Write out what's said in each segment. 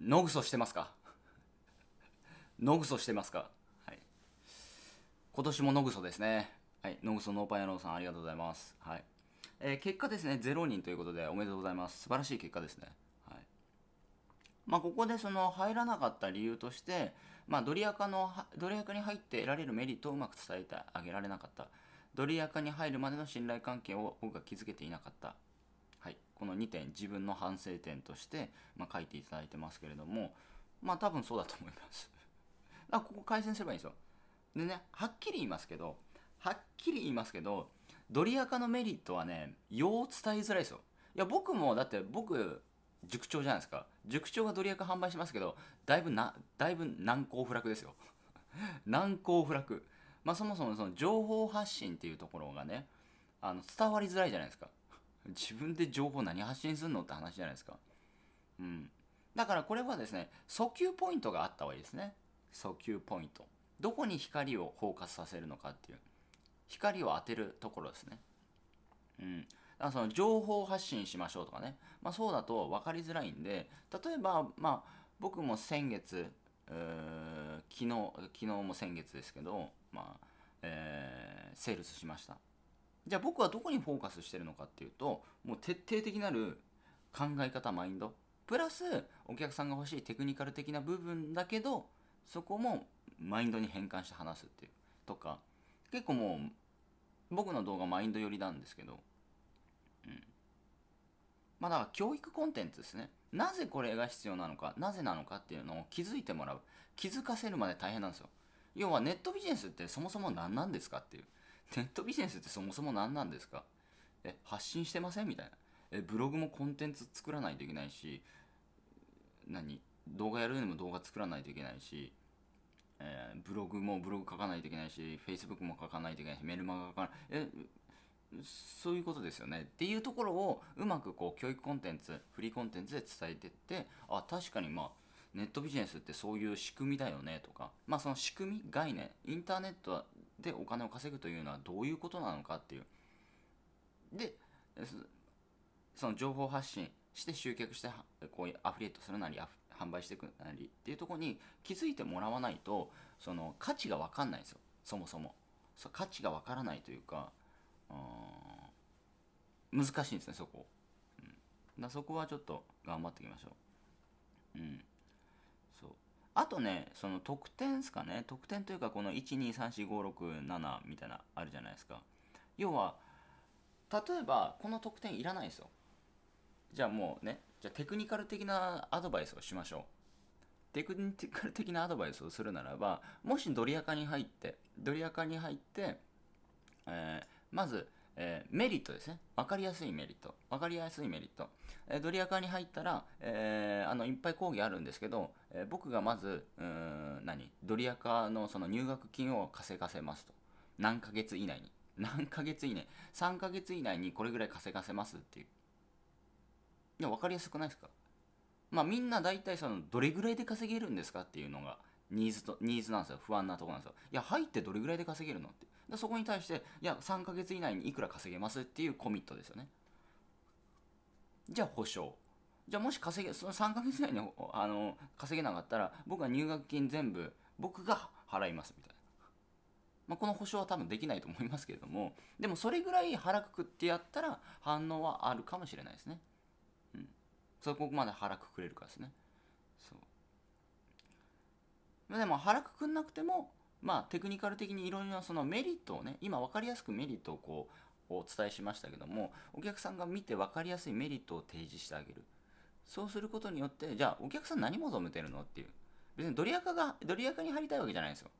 野ぐそしてますか 野ぐそしてますかはい。今年も野ぐそですね。はい。野ぐそノーパン野郎さん、ありがとうございます。はい。えー、結果ですね、0人ということで、おめでとうございます。素晴らしい結果ですね。はい。まあ、ここでその、入らなかった理由として、まあ、ドリアカの、ドリアカに入って得られるメリットをうまく伝えてあげられなかった。ドリアカに入るまでの信頼関係を僕が築けていなかった。この2点自分の反省点として、まあ、書いていただいてますけれどもまあ多分そうだと思いますだ ここ改善すればいいんですよでねはっきり言いますけどはっきり言いますけどドリアカのメリットはねよう伝えづらいですよいや僕もだって僕塾長じゃないですか塾長がドリアカ販売しますけどだいぶなだいぶ難攻不落ですよ 難攻不落まあそもそもその情報発信っていうところがねあの伝わりづらいじゃないですか自分で情報何発信するのって話じゃないですか。うん。だからこれはですね、訴求ポイントがあった方がいいですね。訴求ポイント。どこに光をフォーカスさせるのかっていう。光を当てるところですね。うん。だからその情報発信しましょうとかね。まあそうだと分かりづらいんで、例えば、まあ僕も先月、昨日、昨日も先月ですけど、まあ、えー、セールスしました。じゃあ僕はどこにフォーカスしてるのかっていうともう徹底的なる考え方マインドプラスお客さんが欲しいテクニカル的な部分だけどそこもマインドに変換して話すっていうとか結構もう僕の動画マインド寄りなんですけど、うん、まあだから教育コンテンツですねなぜこれが必要なのかなぜなのかっていうのを気づいてもらう気づかせるまで大変なんですよ要はネットビジネスってそもそも何なんですかっていうネットビジネスってそもそも何なんですかえ、発信してませんみたいな。え、ブログもコンテンツ作らないといけないし、何動画やるにも動画作らないといけないし、えー、ブログもブログ書かないといけないし、Facebook も書かないといけないし、メルマガ書かない。え、そういうことですよね。っていうところをうまくこう教育コンテンツ、フリーコンテンツで伝えてって、あ、確かにまあ、ネットビジネスってそういう仕組みだよねとか、まあその仕組み、概念、インターネットはでお金を稼ぐというのはどういうことなのかっていうでその情報発信して集客してこうアフリエイトするなり販売していくなりっていうところに気づいてもらわないとその価値が分かんないんですよそもそもそ価値が分からないというか難しいんですねそこ、うん、だそこはちょっと頑張っていきましょううんあとね、その得点ですかね。得点というか、この1234567みたいな、あるじゃないですか。要は、例えば、この得点いらないですよ。じゃあもうね、じゃテクニカル的なアドバイスをしましょう。テクニカル的なアドバイスをするならば、もしドリアカに入って、ドリアカに入って、えー、まず、えー、メリットですね。わかりやすいメリット。わかりやすいメリット。えー、ドリアカに入ったら、えー、あの、いっぱい講義あるんですけど、えー、僕がまず、うん、何ドリアカのその入学金を稼がせますと。何ヶ月以内に。何ヶ月以内。3ヶ月以内にこれぐらい稼がせますっていう。いや、わかりやすくないですかまあみんな大体その、どれぐらいで稼げるんですかっていうのが、ニーズと、ニーズなんですよ。不安なところなんですよ。いや、入ってどれぐらいで稼げるのって。でそこに対していや3ヶ月以内にいくら稼げますっていうコミットですよねじゃあ保証じゃあもし稼げその3ヶ月以内にあの稼げなかったら僕は入学金全部僕が払いますみたいな、まあ、この保証は多分できないと思いますけれどもでもそれぐらい腹くくってやったら反応はあるかもしれないですねうんそこまで腹くくれるかですねそうでも腹くくんなくてもまあ、テクニカル的にいろいろなそのメリットをね、今分かりやすくメリットをこう、お伝えしましたけども、お客さんが見て分かりやすいメリットを提示してあげる。そうすることによって、じゃあお客さん何求めてるのっていう。別にドリアカが、ドリアカに入りたいわけじゃないんですよ。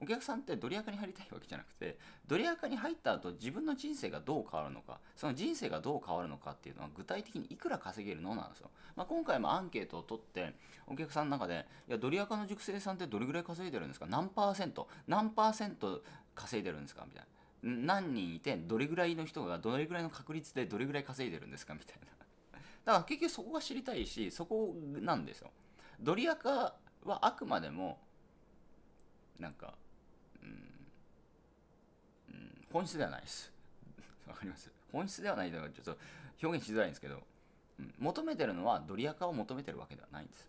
お客さんってドリアカに入りたいわけじゃなくてドリアカに入った後自分の人生がどう変わるのかその人生がどう変わるのかっていうのは具体的にいくら稼げるのなんですよ、まあ、今回もアンケートを取ってお客さんの中でいやドリアカの熟成さんってどれぐらい稼いでるんですか何パーセント何パーセント稼いでるんですかみたいな何人いてどれぐらいの人がどれぐらいの確率でどれぐらい稼いでるんですかみたいなだから結局そこが知りたいしそこなんですよドリアカはあくまでもなんか本質ではないです。わかります本質ではないというのはちょっと表現しづらいんですけど、うん、求めてるのはドリア化を求めてるわけではないんです。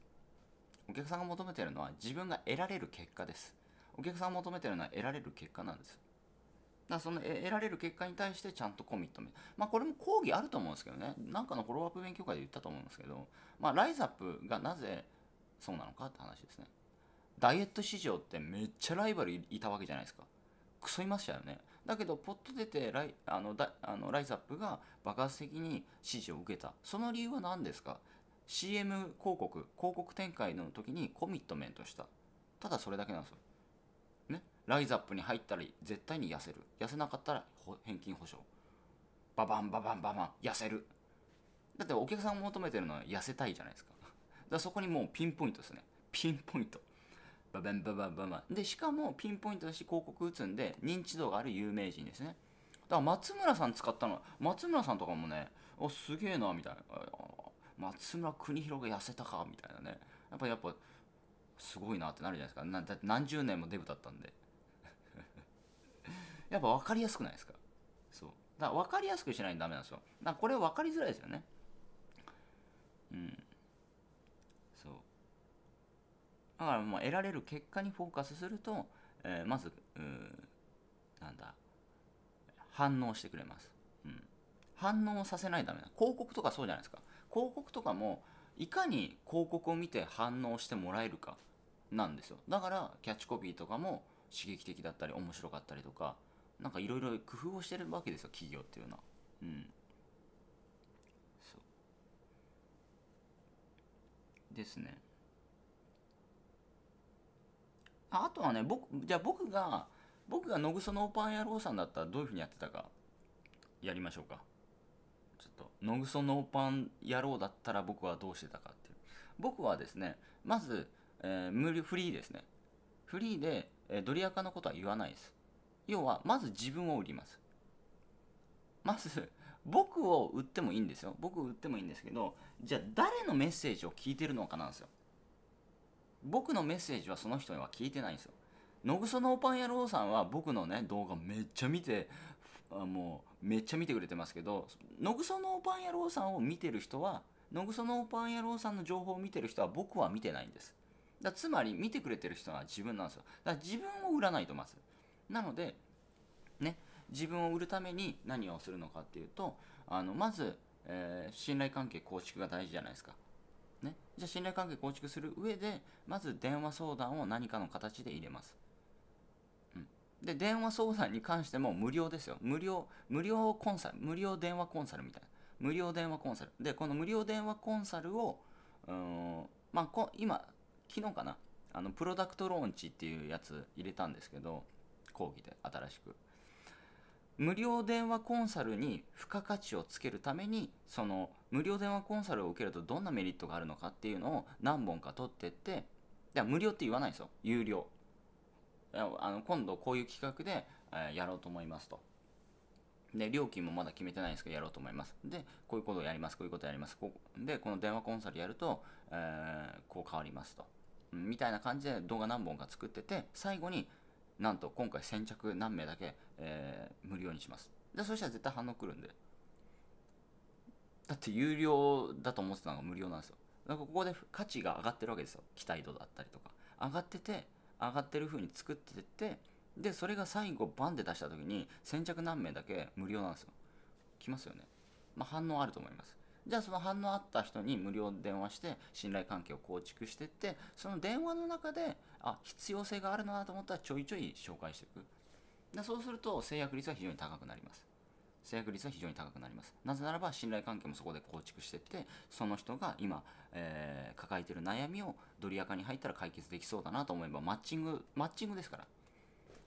お客さんが求めてるのは自分が得られる結果です。お客さんが求めてるのは得られる結果なんです。だその得られる結果に対してちゃんとコミットメント。まあこれも講義あると思うんですけどね。なんかのフォローアップ勉強会で言ったと思うんですけど、まあライザップがなぜそうなのかって話ですね。ダイエット市場ってめっちゃライバルいたわけじゃないですか。クソいましたよね。だけどポッと出てライあのだあのライザップが爆発的に支持を受けたその理由は何ですか CM 広告広告展開の時にコミットメントしたただそれだけなんですよねライザップに入ったら絶対に痩せる痩せなかったら返金保証ババンババンババン痩せるだってお客さんを求めてるのは痩せたいじゃないですかだからそこにもうピンポイントですねピンポイントバンババババでしかもピンポイントだし広告打つんで認知度がある有名人ですねだから松村さん使ったの松村さんとかもねおすげえなみたいな松村邦広が痩せたかみたいなねやっぱやっぱすごいなってなるじゃないですかなだって何十年もデブだったんで やっぱ分かりやすくないですかそうだから分かりやすくしないとダメなんですよだからこれ分かりづらいですよねうんだからもう得られる結果にフォーカスすると、えー、まずうんなんだ反応してくれます、うん、反応させないためな広告とかそうじゃないですか広告とかもいかに広告を見て反応してもらえるかなんですよだからキャッチコピーとかも刺激的だったり面白かったりとかなんかいろいろ工夫をしてるわけですよ企業っていうのはうんそうですねあとはね僕じゃあ僕が僕が野草のパン野郎さんだったらどういうふうにやってたかやりましょうかちょっと野草のパン野郎だったら僕はどうしてたかっていう僕はですねまず、えー、無理フリーですねフリーで、えー、ドリアカのことは言わないです要はまず自分を売りますまず僕を売ってもいいんですよ僕を売ってもいいんですけどじゃあ誰のメッセージを聞いてるのかなんですよ僕のメッセージはその人には聞いてないんですよのぐそのおパン野郎さんは僕のね動画めっちゃ見てあもうめっちゃ見てくれてますけどのぐそのおパン野郎さんを見てる人はのぐそのおパン野郎さんの情報を見てる人は僕は見てないんですだつまり見てくれてる人は自分なんですよだから自分を売らないとまずなのでね自分を売るために何をするのかっていうとあのまず、えー、信頼関係構築が大事じゃないですかね、じゃあ信頼関係構築する上でまず電話相談を何かの形で入れます、うん、で電話相談に関しても無料ですよ無料無料コンサル無料電話コンサルみたいな無料電話コンサルでこの無料電話コンサルをうんまあこ今昨日かなあのプロダクトローンチっていうやつ入れたんですけど講義で新しく無料電話コンサルに付加価値をつけるためにその無料電話コンサルを受けるとどんなメリットがあるのかっていうのを何本か取ってってで無料って言わないですよ有料あの今度こういう企画で、えやろうと思いますとで料金もまだ決めてないんですけどやろうと思いますでこういうことをやりますこういうことをやりますこでこの電話コンサルやると、えー、こう変わりますとみたいな感じで動画何本か作ってて最後になんと今回先着何名だけ、えー、無料にしますでそしたら絶対反応くるんでだって有料だと思ってたのが無料なんですよだからここで価値が上がってるわけですよ期待度だったりとか上がってて上がってる風に作ってってでそれが最後バンで出した時に先着何名だけ無料なんですよ来ますよねまあ反応あると思いますじゃあその反応あった人に無料電話して信頼関係を構築していってその電話の中であ必要性があるなと思ったらちょいちょい紹介していくでそうすると制約率は非常に高くなります制約率は非常に高くなりますなぜならば信頼関係もそこで構築していってその人が今、えー、抱えてる悩みをドリアカに入ったら解決できそうだなと思えばマッチングマッチングですから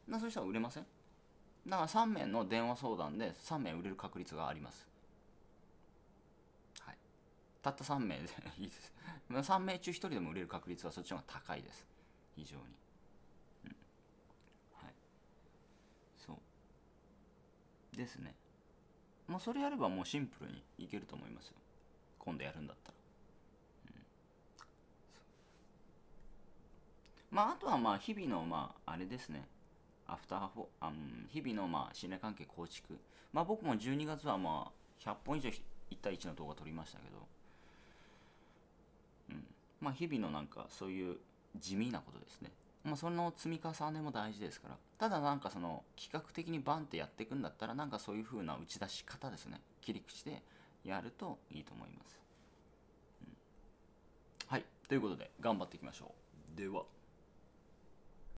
なそういう人は売れませんだから3名の電話相談で3名売れる確率がありますたった3名で いいです。3名中1人でも売れる確率はそっちの方が高いです。非常に。うん。はい。そう。ですね。もうそれやればもうシンプルにいけると思いますよ。今度やるんだったら。うん。まあ、あとはまあ、日々のまあ、あれですね。アフターフォあの日々のまあ信頼関係構築。まあ僕も12月はまあ100本以上1対1の動画撮りましたけど、まあ、日々のなんかそういう地味なことですね。まあ、その積み重ねも大事ですから。ただなんかその企画的にバンってやっていくんだったらなんかそういう風な打ち出し方ですね。切り口でやるといいと思います。うん、はい。ということで頑張っていきましょう。では。